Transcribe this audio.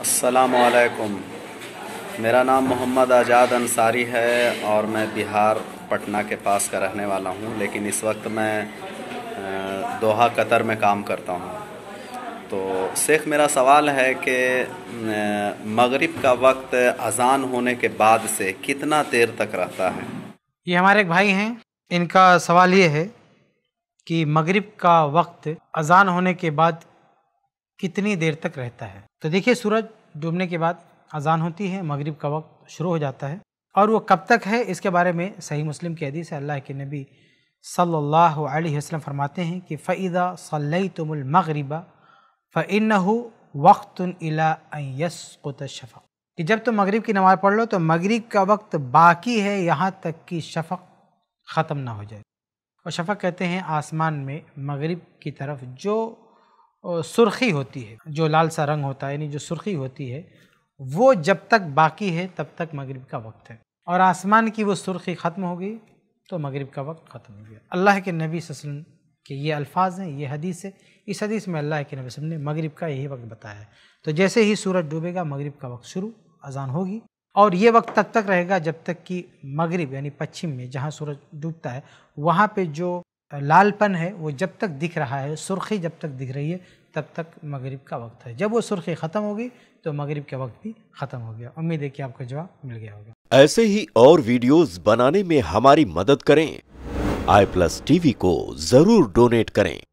असलकुम मेरा नाम मोहम्मद आज़ाद अंसारी है और मैं बिहार पटना के पास का रहने वाला हूँ लेकिन इस वक्त मैं दोहा कतर में काम करता हूँ तो शेख मेरा सवाल है कि मगरिब का वक्त अजान होने के बाद से कितना देर तक रहता है ये हमारे एक भाई हैं इनका सवाल ये है कि मगरिब का वक्त अजान होने के बाद कितनी देर तक रहता है तो देखिए सूरज डूबने के बाद अजान होती है मगरिब का वक्त शुरू हो जाता है और वो कब तक है इसके बारे में सही मुस्लिम की हदीस है अल्लाह के नबी सल्लल्लाहु अलैहि वसल्लम फरमाते हैं कि फ़ैदा सल्लई तुमलमगरबा फ़िनहु वक्त इलायसत शफ़क कि जब तुम मगरिब की नमाज़ पढ़ लो तो मगरिब का वक्त बाकी है यहाँ तक कि शफ़क ख़त्म ना हो जाए और शफ़क कहते हैं आसमान में मगरिब की तरफ जो सुर्खी होती है जो लाल सा रंग होता है यानी जो सुर्खी होती है वो जब तक बाकी है तब तक मगरिब का वक्त है और आसमान की वो सुर्खी ख़त्म हो गई तो मगरिब का वक्त ख़त्म हो गया अल्लाह के नबी वसल्लम के ये अल्फाज हैं ये हदीस है इस हदीस में अल्लाह के नबी वसल्लम ने मगरिब का यही वक्त बताया है तो जैसे ही सूरज डूबेगा मगरिब का वक्त शुरू अजान होगी और ये वक्त तब तक रहेगा जब तक कि मगरिब यानी पश्चिम में जहाँ सूरज डूबता है वहाँ पर जो लालपन है वो जब तक दिख रहा है सुर्खी जब तक दिख रही है तब तक मगरिब का वक्त है जब वो सुर्खी ख़त्म होगी तो मगरिब का वक्त भी ख़त्म हो गया उम्मीद है कि आपको जवाब मिल गया होगा ऐसे ही और वीडियोस बनाने में हमारी मदद करें आई प्लस टीवी को ज़रूर डोनेट करें